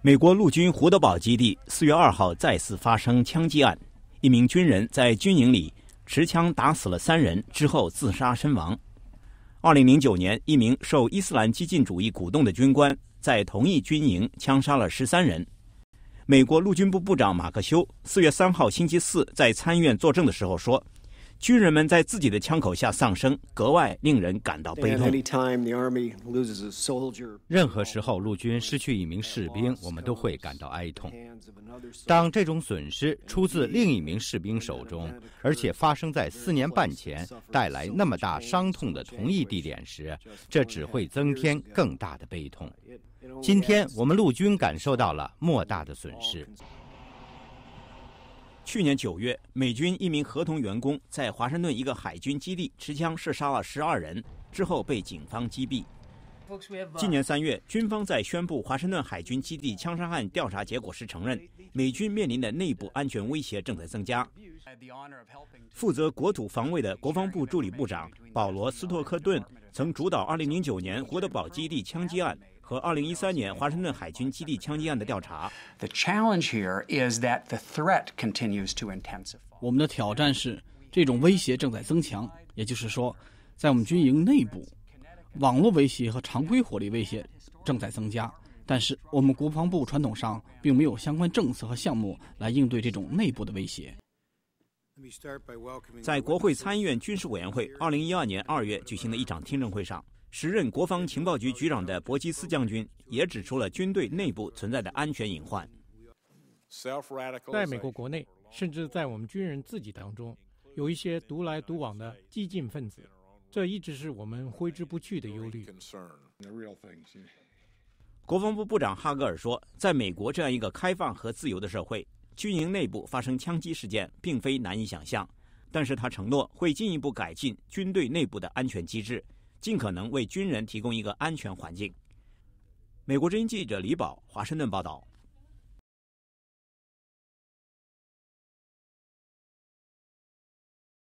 美国陆军胡德堡基地四月二号再次发生枪击案，一名军人在军营里持枪打死了三人之后自杀身亡。二零零九年，一名受伊斯兰激进主义鼓动的军官在同一军营枪杀了十三人。美国陆军部部长马克·修四月三号星期四在参院作证的时候说。军人们在自己的枪口下丧生，格外令人感到悲痛。任何时候，陆军失去一名士兵，我们都会感到哀痛。当这种损失出自另一名士兵手中，而且发生在四年半前、带来那么大伤痛的同一地点时，这只会增添更大的悲痛。今天我们陆军感受到了莫大的损失。去年九月，美军一名合同员工在华盛顿一个海军基地持枪射杀了十二人，之后被警方击毙。今年三月，军方在宣布华盛顿海军基地枪杀案调查结果时，承认美军面临的内部安全威胁正在增加。负责国土防卫的国防部助理部长保罗·斯托克顿曾主导2009年胡德堡基地枪击案。和2013年华盛顿海军基地枪击案的调查。我们的挑战是，这种威胁正在增强。也就是说，在我们军营内部，网络威胁和常规火力威胁正在增加。但是，我们国防部传统上并没有相关政策和项目来应对这种内部的威胁。在国会参议院军事委员会2012年2月举行的一场听证会上。时任国防情报局局长的博基斯将军也指出了军队内部存在的安全隐患。在美国国内，甚至在我们军人自己当中，有一些独来独往的激进分子，这一直是我们挥之不去的忧虑。国防部部长哈格尔说：“在美国这样一个开放和自由的社会，军营内部发生枪击事件并非难以想象。”但是他承诺会进一步改进军队内部的安全机制。尽可能为军人提供一个安全环境。美国之音记者李宝，华盛顿报道。